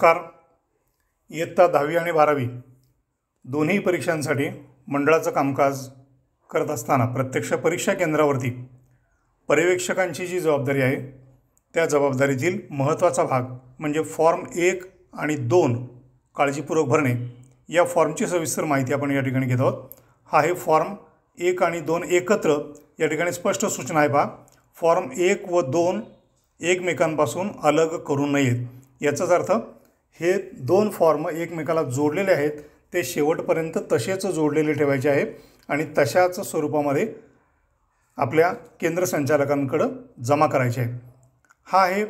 नमस्कार इयत्ता दहावी आणि बारावी दोन्ही परीक्षांसाठी मंडळाचं कामकाज करत असताना प्रत्यक्ष परीक्षा केंद्रावरती पर्यवेक्षकांची जी जबाबदारी आहे त्या जबाबदारीतील महत्त्वाचा भाग म्हणजे फॉर्म एक आणि दोन काळजीपूर्वक भरणे या फॉर्मची सविस्तर माहिती आपण या ठिकाणी घेत आहोत हा हे फॉर्म एक आणि दोन एकत्र या ठिकाणी स्पष्ट सूचना आहे पहा फॉर्म एक व दोन एकमेकांपासून अलग करू नयेत याचाच अर्थ हे दोन फॉर्म एकमेकाला जोडलेले आहेत ते शेवटपर्यंत तसेच जोडलेले ठेवायचे आहे आणि तशाच स्वरूपामध्ये आपल्या केंद्र संचालकांकडं जमा करायचे आहे हा आहे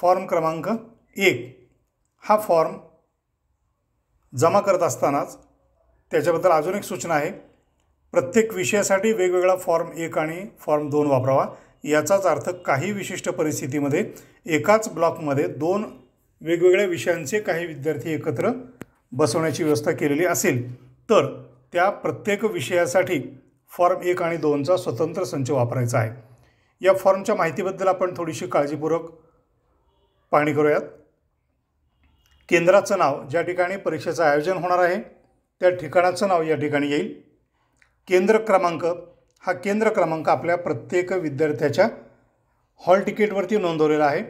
फॉर्म क्रमांक एक हा फॉर्म जमा करत असतानाच त्याच्याबद्दल अजून एक सूचना आहे प्रत्येक विषयासाठी वेगवेगळा फॉर्म एक आणि फॉर्म दोन वापरावा याचाच अर्थ काही विशिष्ट परिस्थितीमध्ये एकाच ब्लॉकमध्ये दोन वेगवेगळ्या विषयांचे काही विद्यार्थी एकत्र बसवण्याची व्यवस्था केलेली असेल तर त्या प्रत्येक विषयासाठी फॉर्म एक आणि दोनचा स्वतंत्र संच वापरायचा आहे या फॉर्मच्या माहितीबद्दल आपण थोडीशी काळजीपूर्वक पाहणी करूयात केंद्राचं नाव ज्या ठिकाणी परीक्षेचं आयोजन होणार आहे त्या ठिकाणाचं नाव या ठिकाणी येईल केंद्र क्रमांक हा केंद्र क्रमांक आपल्या प्रत्येक विद्यार्थ्याच्या हॉल तिकीटवरती नोंदवलेला आहे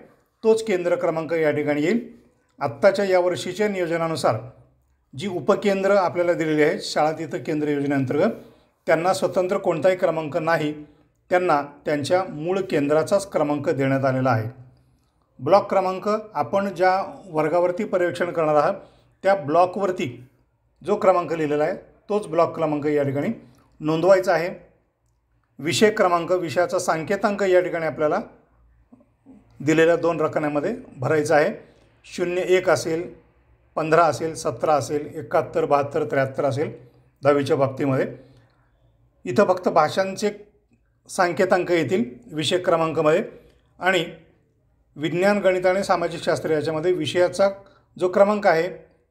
तोच केंद्र क्रमांक या ठिकाणी येईल आत्ताच्या या वर्षीच्या नियोजनानुसार जी उपकेंद्र आपल्याला दिलेली आहेत शाळा तिथं केंद्र योजनेअंतर्गत त्यांना स्वतंत्र कोणताही क्रमांक नाही त्यांना त्यांच्या मूळ केंद्राचाच क्रमांक देण्यात आलेला आहे ब्लॉक क्रमांक आपण ज्या वर्गावरती पर्यवेक्षण करणार आहात त्या ब्लॉकवरती जो क्रमांक लिहिलेला आहे तोच ब्लॉक क्रमांक या ठिकाणी नोंदवायचा आहे विषय क्रमांक विषयाचा सांकेतांक या ठिकाणी आपल्याला दिलेल्या दोन रकमेमध्ये भरायचं आहे शून्य एक असेल पंधरा असेल सतरा असेल एकाहत्तर बहात्तर त्र्याहत्तर असेल दहावीच्या बाबतीमध्ये इथं फक्त भाषांचे सांकेतांक येतील विषय क्रमांकामध्ये आणि विज्ञान गणित आणि सामाजिक शास्त्र याच्यामध्ये विषयाचा जो क्रमांक आहे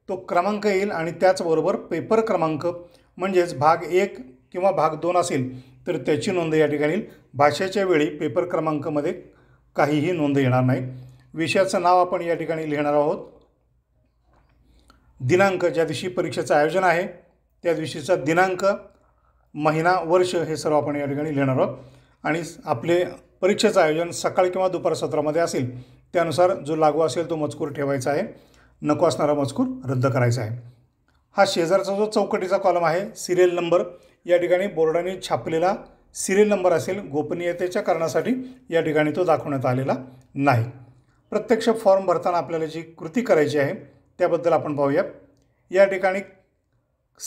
तो क्रमांक येईल आणि त्याचबरोबर पेपर क्रमांक म्हणजेच भाग एक किंवा भाग दोन असेल तर त्याची नोंद या ठिकाणी भाषेच्या वेळी पेपर क्रमांकामध्ये काहीही नोंद येणार नाही विषयाचं नाव आपण या ठिकाणी लिहिणार आहोत दिनांक ज्या दिवशी परीक्षेचं आयोजन आहे त्या दिवशीचा दिनांक महिना वर्ष हे सर्व आपण या ठिकाणी लिहिणार आहोत आणि आपले परीक्षेचं आयोजन सकाळी किंवा दुपार सत्रामध्ये असेल त्यानुसार जो लागू असेल तो मजकूर ठेवायचा आहे नको असणारा मजकूर रद्द करायचा आहे हा शेजारचा जो चौकटीचा कॉलम आहे सिरियल नंबर या ठिकाणी बोर्डाने छापलेला सिरियल नंबर असेल गोपनीयतेच्या कारणासाठी या ठिकाणी तो दाखवण्यात आलेला नाही प्रत्यक्ष फॉर्म भरताना आपल्याला जी कृती करायची आहे त्याबद्दल आपण पाहूया या ठिकाणी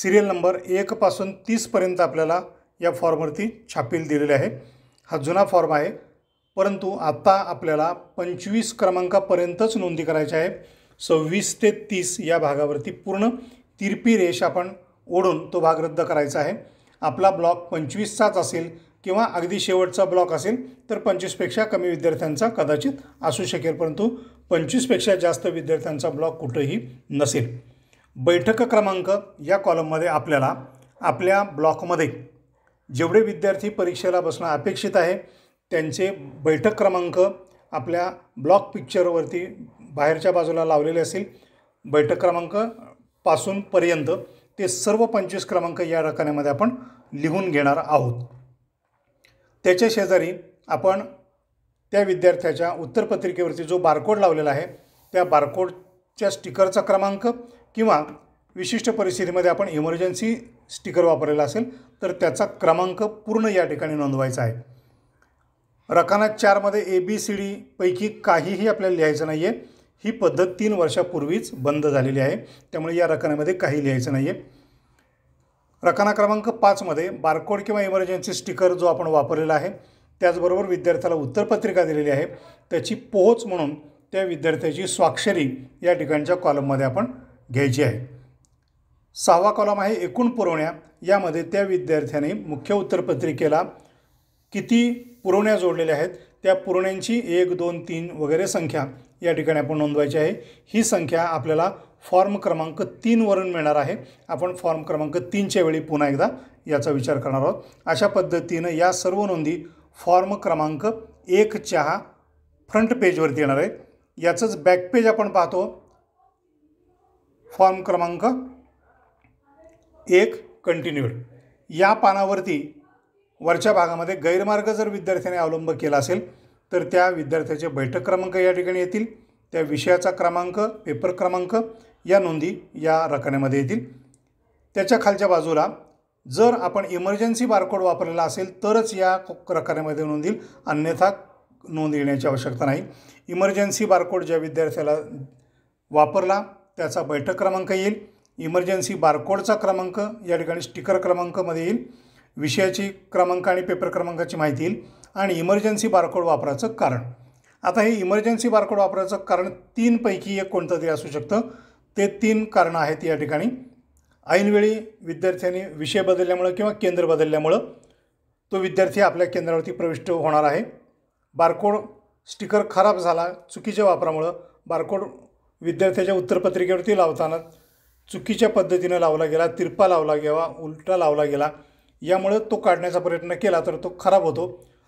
सिरियल नंबर एकपासून तीसपर्यंत आपल्याला या फॉर्मवरती छापील दिलेले आहे हा जुना फॉर्म आहे परंतु आत्ता आपल्याला पंचवीस क्रमांकापर्यंतच नोंदी करायची आहे सव्वीस ते तीस या भागावरती पूर्ण तिरपी रेष आपण ओढून तो भाग रद्द करायचा आहे आपला ब्लॉक पंचवीसचाच असेल किंवा अगदी शेवटचा ब्लॉक असेल तर पंचवीसपेक्षा कमी विद्यार्थ्यांचा कदाचित असू शकेल परंतु पंचवीसपेक्षा जास्त विद्यार्थ्यांचा ब्लॉक कुठंही नसेल बैठक क्रमांक या कॉलममध्ये आपल्याला आपल्या ब्लॉकमध्ये जेवढे विद्यार्थी परीक्षेला बसणं अपेक्षित आहे त्यांचे बैठक क्रमांक आपल्या ब्लॉक पिक्चरवरती बाहेरच्या बाजूला लावलेले असेल बैठक क्रमांक पासून पर्यंत ते सर्व पंचवीस क्रमांक या रकान्यामध्ये आपण लिहून घेणार आहोत त्याच्या शेजारी आपण त्या विद्यार्थ्याच्या उत्तरपत्रिकेवरती जो बारकोड लावलेला आहे त्या बारकोडच्या स्टिकरचा क्रमांक किंवा विशिष्ट परिस्थितीमध्ये आपण इमर्जन्सी स्टिकर वापरलेला असेल तर त्याचा क्रमांक पूर्ण या ठिकाणी नोंदवायचा आहे रकाना चारमध्ये ए बी सी डीपैकी काहीही आपल्याला लिहायचं नाही आहे ही पद्धत तीन वर्षापूर्वीच बंद झालेली आहे त्यामुळे या रकान्यामध्ये काही लिहायचं नाही आहे रकाना क्रमांक पाचमध्ये बारकोड किंवा इमर्जन्सी स्टिकर जो आपण वापरलेला आहे त्याचबरोबर विद्यार्थ्याला उत्तरपत्रिका दिलेली आहे त्याची पोहोच म्हणून त्या विद्यार्थ्याची स्वाक्षरी या ठिकाणच्या कॉलममध्ये आपण घ्यायची आहे सहावा कॉलम आहे एकूण पुरवण्या यामध्ये त्या विद्यार्थ्याने मुख्य उत्तरपत्रिकेला किती पुरवण्या जोडलेल्या आहेत त्या पुरण्यांची एक दोन तीन वगैरे संख्या या ठिकाणी आपण नोंदवायची आहे ही संख्या आपल्याला फॉर्म क्रमांक तीनवरून मिळणार आहे आपण फॉर्म क्रमांक तीनच्या वेळी पुन्हा एकदा याचा विचार करणार आहोत अशा पद्धतीनं या सर्व नोंदी फॉर्म क्रमांक चहा फ्रंट पेजवरती येणार आहे याचंच बॅक पेज आपण पाहतो फॉर्म क्रमांक एक कंटिन्यूड या पानावरती वरच्या भागामध्ये गैरमार्ग जर विद्यार्थ्याने अवलंब केला असेल तर त्या विद्यार्थ्याचे बैठक क्रमांक या ठिकाणी येतील त्या विषयाचा क्रमांक पेपर क्रमांक या नोंदी या रकान्यामध्ये येतील त्याच्या खालच्या बाजूला जर आपण इमर्जन्सी बारकोड वापरलेला असेल तरच या रकान्यामध्ये नोंदील अन्यथा नोंद येण्याची आवश्यकता नाही इमर्जन्सी बारकोड ज्या विद्यार्थ्याला वापरला त्याचा बैठक क्रमांक येईल इमर्जन्सी बारकोडचा क्रमांक या ठिकाणी स्टिकर क्रमांकमध्ये येईल विषयाची क्रमांक आणि पेपर क्रमांकाची माहिती येईल आणि इमर्जन्सी बारकोड वापराचं कारण आता हे इमर्जन्सी बारकोड वापरायचं कारण तीनपैकी एक कोणतं तरी असू शकतं ते तीन कारणं आहेत या ठिकाणी ऐनवेळी विद्यार्थ्यांनी विषय बदलल्यामुळं किंवा केंद्र बदलल्यामुळं तो विद्यार्थी आपल्या केंद्रावरती प्रविष्ट होणार आहे बारकोड स्टिकर खराब झाला चुकीच्या वापरामुळं बारकोड विद्यार्थ्याच्या उत्तरपत्रिकेवरती लावताना चुकीच्या पद्धतीनं लावला गेला तिरपा लावला गेला उलटा लावला गेला यामुळे तो काढण्याचा प्रयत्न केला तर तो खराब होतो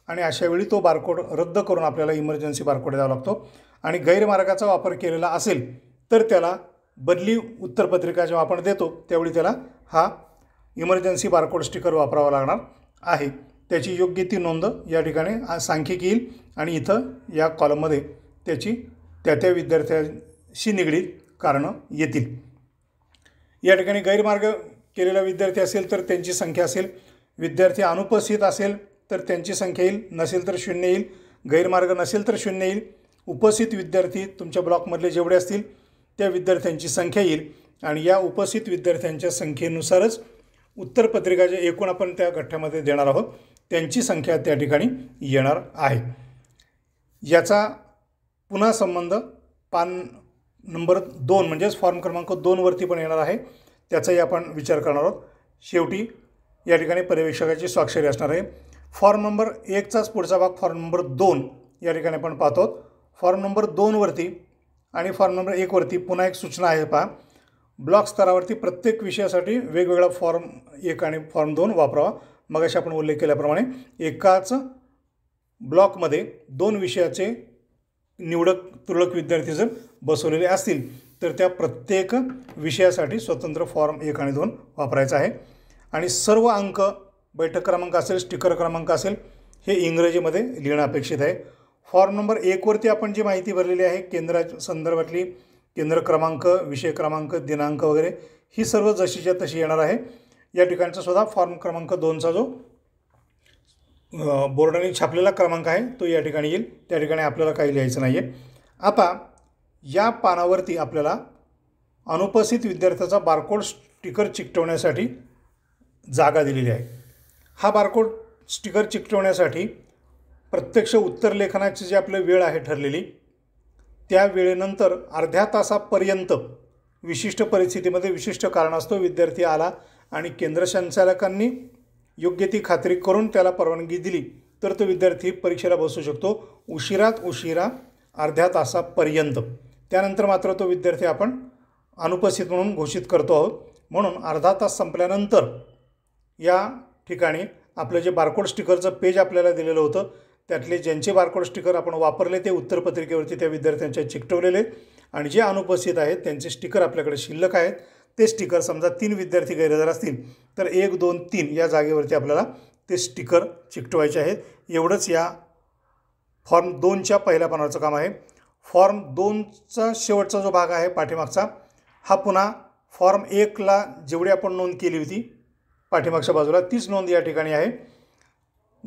आणि अशावेळी तो बारकोड रद्द करून आपल्याला इमर्जन्सी बारकोड द्यावा लागतो आणि गैरमार्गाचा वापर केलेला असेल तर त्याला बदली उत्तरपत्रिका जेव्हा आपण देतो त्यावेळी त्याला हा इमर्जन्सी बारकोड स्टिकर वापरावा लागणार आहे त्याची योग्य ती नोंद या ठिकाणी सांख्यिक येईल आणि इथं या कॉलममध्ये त्याची त्या त्या विद्यार्थ्यांशी निगडीत कारणं येतील या ठिकाणी गैरमार्ग केलेला विद्यार्थी असेल तर त्यांची संख्या असेल विद्यार्थी अनुपस्थित असेल तर त्यांची संख्या येईल नसेल तर शून्य येईल गैरमार्ग नसेल तर शून्य येईल उपस्थित विद्यार्थी तुमच्या ब्लॉकमधले जेवढे असतील त्या विद्यार्थ्यांची संख्या येईल आणि या उपस्थित विद्यार्थ्यांच्या संख्येनुसारच उत्तरपत्रिका जे एकूण आपण त्या गठ्ठ्यामध्ये देणार आहोत त्यांची संख्या त्या ठिकाणी येणार आहे याचा पुन्हा संबंध पान नंबर दोन म्हणजेच फॉर्म क्रमांक दोनवरती पण येणार आहे त्याचाही आपण विचार करणार आहोत शेवटी या ठिकाणी पर्यवेक्षकाची स्वाक्षरी असणार आहे फॉर्म नंबर एकचाच पुढचा भाग फॉर्म नंबर दोन या ठिकाणी आपण पाहतो फॉर्म नंबर दोनवरती आणि फॉर्म नंबर एकवरती पुन्हा एक सूचना आहे पहा ब्लॉक स्तरावरती प्रत्येक विषयासाठी वेगवेगळा फॉर्म एक आणि फॉर्म दोन वापरावा मग अशा आपण उल्लेख केल्याप्रमाणे एकाच ब्लॉकमध्ये दोन विषयाचे निवडक तुरळक विद्यार्थी जर बसवलेले असतील तर त्या प्रत्येक विषयासाठी स्वतंत्र फॉर्म एक आणि दोन वापरायचा आहे आणि सर्व अंक बैठक क्रमांक असेल स्टिकर क्रमांक असेल हे इंग्रजीमध्ये लिहिणं अपेक्षित आहे फॉर्म नंबर एकवरती आपण जी माहिती भरलेली आहे केंद्रा संदर्भातली केंद्र क्रमांक विषय क्रमांक दिनांक वगैरे ही सर्व जशीच्या तशी येणार आहे या ठिकाणचा सुद्धा फॉर्म क्रमांक दोनचा जो बोर्डाने छापलेला क्रमांक आहे तो या ठिकाणी येईल त्या ठिकाणी आपल्याला काही लिहायचं नाही आहे आता या पानावरती आपल्याला अनुपस्थित विद्यार्थ्याचा बारकोड स्टिकर चिकटवण्यासाठी जागा दिलेली आहे हा बारकोड स्टिकर चिकटवण्यासाठी प्रत्यक्ष उत्तरलेखनाची जी आपली वेळ आहे ठरलेली त्या वेळेनंतर अर्ध्या तासापर्यंत विशिष्ट परिस्थितीमध्ये विशिष्ट कारणास्तव विद्यार्थी आला आणि केंद्र संचालकांनी योग्य ती खात्री करून त्याला परवानगी दिली तर तो विद्यार्थी परीक्षेला बसू शकतो उशिरात उशिरा अर्ध्या तासापर्यंत त्यानंतर मात्र तो विद्यार्थी आपण अनुपस्थित म्हणून घोषित करतो आहोत म्हणून अर्धा तास संपल्यानंतर या ठिकाणी आपलं जे बारकोड स्टिकरचं पेज आपल्याला दिलेलं होतं त्यातले ज्यांचे बारकोड स्टिकर आपण वापरले ते उत्तरपत्रिकेवरती त्या विद्यार्थ्यांच्या चिकटवलेले आणि जे अनुपस्थित आहेत त्यांचे स्टिकर आपल्याकडे शिल्लक आहेत ते स्टिकर समजा तीन विद्यार्थी गैरहजर असतील तर एक दोन तीन या जागेवरती आपल्याला ते स्टिकर चिकटवायचे आहेत एवढंच या फॉर्म दोनच्या पहिल्या पानाचं काम आहे फॉर्म दोनचा शेवटचा जो भाग आहे पाठीमागचा हा पुन्हा फॉर्म एकला जेवढी आपण नोंद केली होती पाठीमागच्या बाजूला तीच नोंद या ठिकाणी आहे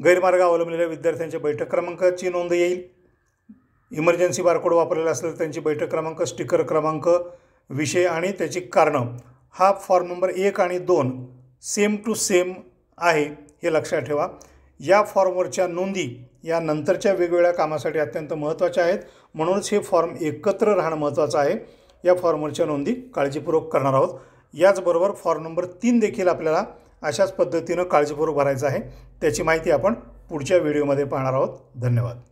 गैरमार्ग अवलंबलेल्या विद्यार्थ्यांच्या बैठक क्रमांकाची नोंद येईल इमर्जन्सी बारकोड वापरलेला असेल त्यांची बैठक क्रमांक स्टिकर क्रमांक विषय आणि त्याची कारणं हा फॉर्म नंबर एक आणि दोन सेम टू सेम आहे हे लक्षात ठेवा या फॉर्मवरच्या नोंदी या नंतरच्या वेगवेगळ्या कामासाठी अत्यंत महत्त्वाच्या आहेत म्हणूनच हे फॉर्म एकत्र राहणं महत्त्वाचं आहे या फॉर्मवरच्या नोंदी काळजीपूर्वक करणार आहोत याचबरोबर फॉर्म नंबर तीन देखील आपल्याला अशाच पद्धतीनं काळजीपूर्वक भरायचं आहे त्याची माहिती आपण पुढच्या व्हिडिओमध्ये पाहणार आहोत धन्यवाद